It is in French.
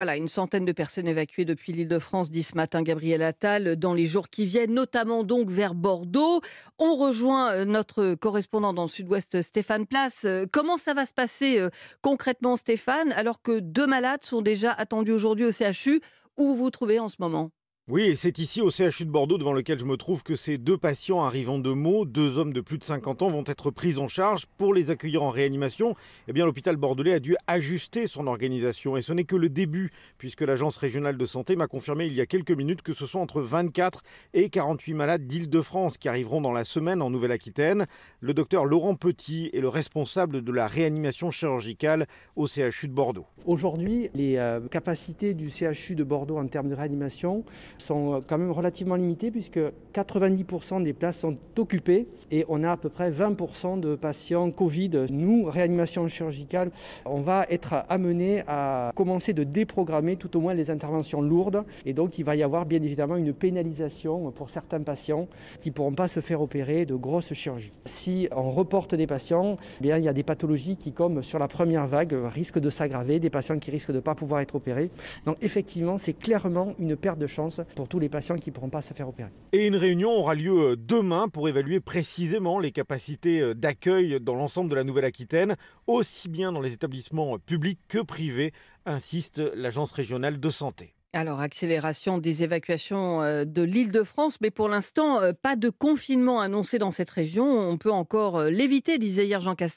Voilà, une centaine de personnes évacuées depuis l'Île-de-France, dit ce matin Gabriel Attal, dans les jours qui viennent, notamment donc vers Bordeaux. On rejoint euh, notre correspondant dans le sud-ouest, Stéphane Place. Euh, comment ça va se passer euh, concrètement, Stéphane, alors que deux malades sont déjà attendus aujourd'hui au CHU Où vous vous trouvez en ce moment oui, c'est ici au CHU de Bordeaux devant lequel je me trouve que ces deux patients arrivant de Meaux, deux hommes de plus de 50 ans, vont être pris en charge pour les accueillir en réanimation. Eh bien, l'hôpital bordelais a dû ajuster son organisation et ce n'est que le début puisque l'agence régionale de santé m'a confirmé il y a quelques minutes que ce sont entre 24 et 48 malades d'Île-de-France qui arriveront dans la semaine en Nouvelle-Aquitaine. Le docteur Laurent Petit est le responsable de la réanimation chirurgicale au CHU de Bordeaux. Aujourd'hui, les euh, capacités du CHU de Bordeaux en termes de réanimation sont euh, quand même relativement limitées puisque 90% des places sont occupées et on a à peu près 20% de patients Covid. Nous, réanimation chirurgicale, on va être amené à commencer de déprogrammer tout au moins les interventions lourdes et donc il va y avoir bien évidemment une pénalisation pour certains patients qui ne pourront pas se faire opérer de grosses chirurgies. Si on reporte des patients, eh bien, il y a des pathologies qui, comme sur la première vague, risquent de s'aggraver, des patients qui risquent de ne pas pouvoir être opérés. Donc effectivement, c'est clairement une perte de chance pour tous les patients qui ne pourront pas se faire opérer. Et une réunion aura lieu euh, demain pour évaluer précisément les capacités euh, d'accueil dans l'ensemble de la Nouvelle-Aquitaine, aussi bien dans les établissements euh, publics que privés, insiste l'Agence régionale de santé. Alors, accélération des évacuations de l'île de France, mais pour l'instant, pas de confinement annoncé dans cette région. On peut encore l'éviter, disait hier Jean Castex.